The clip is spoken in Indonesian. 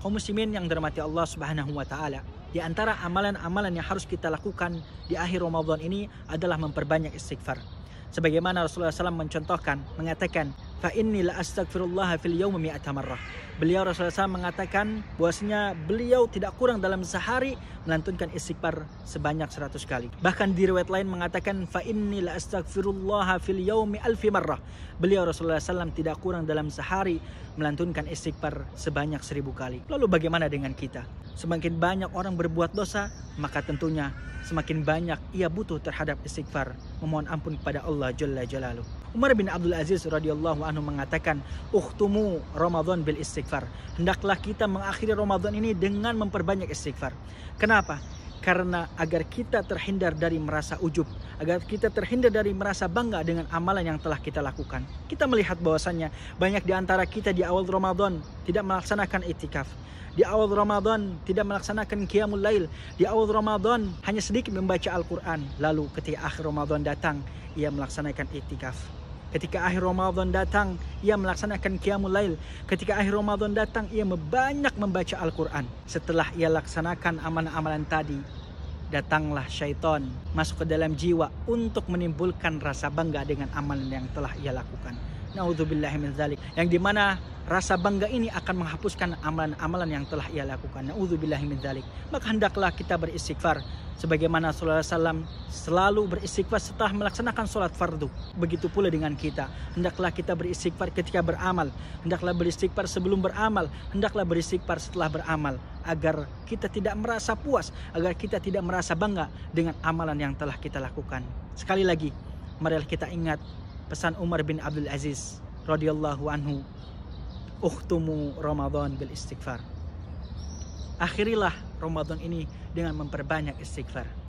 kaum muslimin yang dirahmati Allah Subhanahu wa taala, di antara amalan-amalan yang harus kita lakukan di akhir Ramadan ini adalah memperbanyak istighfar. Sebagaimana Rasulullah SAW mencontohkan, mengatakan, fa inni la astaghfirullah fil yaumi mi'ata marrah. Beliau Rasulullah SAW mengatakan bahwasanya beliau tidak kurang dalam sehari melantunkan istighfar sebanyak 100 kali. Bahkan di riwayat lain mengatakan fa inni la astaghfirullah fil yaumi alfi marrah. Beliau Rasulullah SAW tidak kurang dalam sehari melantunkan istighfar sebanyak 1000 kali. Lalu bagaimana dengan kita? Semakin banyak orang berbuat dosa, maka tentunya semakin banyak ia butuh terhadap istighfar, memohon ampun kepada Allah Jalla Jalaluh. Umar bin Abdul Aziz radhiyallahu anhu mengatakan, "Ukhtumu Ramadan bil istighfar." Hendaklah kita mengakhiri Ramadan ini dengan memperbanyak istighfar. Kenapa? Karena agar kita terhindar dari merasa ujub, agar kita terhindar dari merasa bangga dengan amalan yang telah kita lakukan. Kita melihat bahwasannya banyak di antara kita di awal Ramadan tidak melaksanakan itikaf di awal Ramadan tidak melaksanakan qiyamul lail, di awal Ramadan hanya sedikit membaca Al-Qur'an, lalu ketika akhir Ramadan datang ia melaksanakan itikaf. Ketika akhir Ramadan datang, ia melaksanakan Qiyamul Lail. Ketika akhir Ramadan datang, ia banyak membaca Al-Quran. Setelah ia laksanakan amalan-amalan tadi, datanglah syaitan masuk ke dalam jiwa untuk menimbulkan rasa bangga dengan amalan yang telah ia lakukan. Naudzubillah Yang dimana Rasa bangga ini akan menghapuskan amalan-amalan yang telah ia lakukan. Nauzubillahi min dzalik. Maka hendaklah kita beristighfar sebagaimana Rasulullah SAW selalu beristighfar setelah melaksanakan sholat fardu. Begitu pula dengan kita. Hendaklah kita beristighfar ketika beramal. Hendaklah beristighfar sebelum beramal. Hendaklah beristighfar setelah beramal. Agar kita tidak merasa puas. Agar kita tidak merasa bangga dengan amalan yang telah kita lakukan. Sekali lagi, marilah kita ingat pesan Umar bin Abdul Aziz radhiyallahu anhu Uhtumu Ramadan bil istighfar. Akhirilah Ramadan ini dengan memperbanyak istighfar.